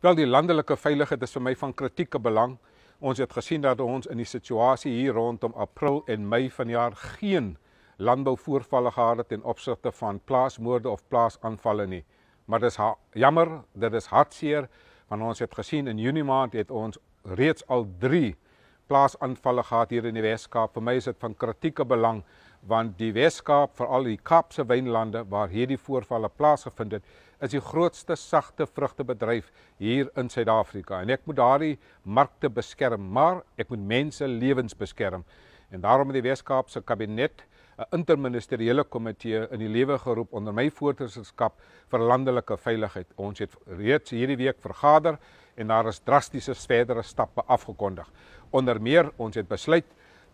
Wel die landelike veiligheid is vir my van kritieke belang. Ons het gesien dat ons in die situasie hier rondom April en Mei vanjaar geen landbouvoorvalle gehad het ten opsigte van plaasmoorde of plaasaanvalle nie. Maar dis jammer, dit is hartseer want ons het gesien in Junie maand het ons reeds al plaasaanvalle gehad hier in die Weskaap. Vir my is dit van kritieke belang want die Weskaap, veral die Kaapse wynlande waar hierdie voorvalle plaasgevind het, is die grootste sagte vrugtebedryf hier in Suid-Afrika en ek moet daardie markte beskerm, maar ek moet mense lewens beskerm. En daarom het die Weskaapse kabinet 'n interministeriële komitee in die lewe geroep onder my voorsitterskap vir landelike veiligheid. Ons het reeds hierdie week vergader en daar is drastiese verdere stappe afgekondig. Onder meer ons het besluit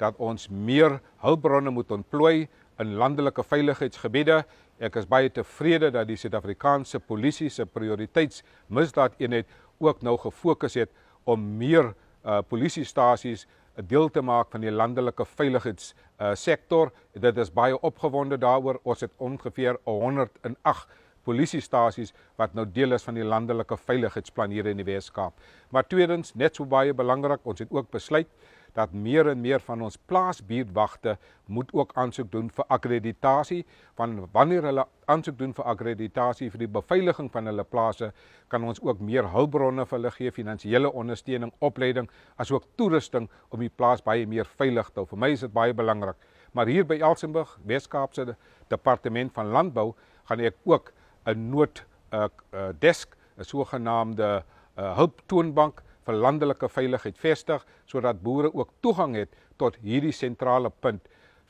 dat ons meer hulpbronne moet ontplooi in landelike veiligheidsgebiede. Ek is baie tevrede dat die Suid-Afrikaanse polisie se prioriteitsmisdaadeenheid ook nou gefokus het om meer uh, polisiestasies 'n deel te maak van die landelike veiligheids uh, sektor. Dit is baie opgewonde daaroor. Ons het ongeveer 108 polisiestasies wat nou deel is van die landelike veiligheidsplan hier in die Weskaap. Maar tweedens, net so baie belangrik, ons het ook besluit dat meer en meer van ons plaasbuurtwagte moet ook aansoek doen vir akkreditasie want wanneer hulle aansoek doen vir akkreditasie vir die beveiliging van hulle plase kan ons ook meer hulpbronne vir hulle gee finansiële ondersteuning opleiding asook toerusting om die plaas baie meer veilig te hou vir my is dit baie belangrik maar hier by Elsenburg Weskaapse departement van landbou gaan ek ook 'n nood uh, uh, desk, 'n sogenaamde uh, hulptoonbank uh, vir landelike veiligheid vestig sodat boere ook toegang het tot hierdie sentrale punt.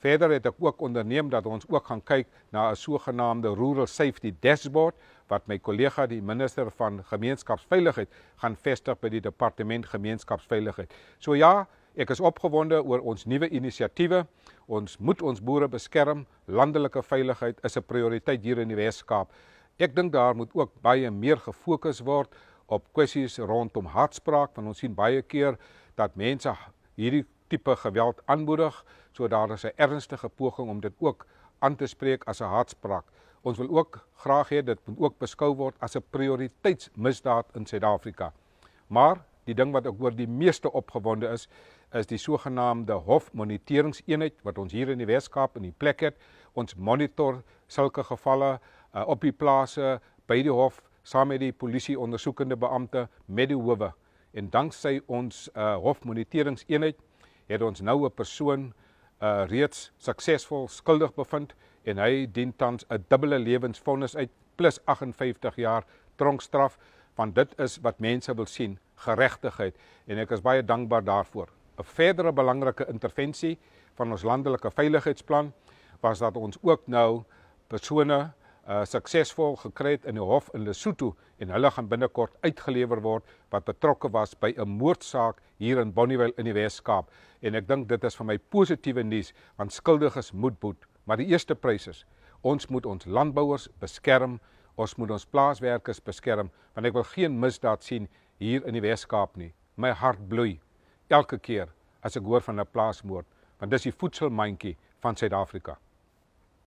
Verder het ek ook onderneem dat ons ook gaan kyk na 'n sogenaamde rural safety dashboard wat my kollega die minister van gemeenskapsveiligheid gaan vestig by die departement gemeenskapsveiligheid. So ja, ek is opgewonde oor ons nuwe inisiatiewe. Ons moet ons boere beskerm. Landelike veiligheid is 'n prioriteit hier in die Wes-Kaap. Ek dink daar moet ook baie meer gefokus word op kwessies rondom haatspraak want ons sien baie keer dat mense hierdie tipe geweld aanmoedig, so daar is 'n ernstige poging om dit ook aan te spreek as 'n haatspraak. Ons wil ook graag hê dit moet ook beskou word as 'n prioriteitsmisdaad in Suid-Afrika. Maar die ding wat ek oor die meeste opgewonde is, is die sogenaamde hofmoniteringseenheid wat ons hier in die Weskaap in die plek het. Ons monitor sulke gevalle uh, op die plase by die hof saam met die polisie ondersoekende beampte met die howe en danksy ons uh, hofmoniteringseenheid het ons nou 'n persoon uh, reeds suksesvol skuldig bevind en hy dien tans 'n dubbele lewensvonnis uit plus 58 jaar tronkstraf want dit is wat mense wil sien geregtigheid en ek is baie dankbaar daarvoor 'n verdere belangrike intervensie van ons landelike veiligheidsplan was dat ons ook nou persone uh, suksesvol gekry het in die hof in Lesotho en hulle gaan binnekort uitgelewer word wat betrokke was by 'n moordsaak hier in Bonnievale in die Wes-Kaap en ek dink dit is vir my positiewe nuus want skuldiges moet boet maar die eerste prys is ons moet ons landbouers beskerm ons moet ons plaaswerkers beskerm want ek wil geen misdaad sien hier in die Wes-Kaap nie my hart bloei elke keer as ek hoor van 'n plaasmoord want dis die voedselmandjie van Suid-Afrika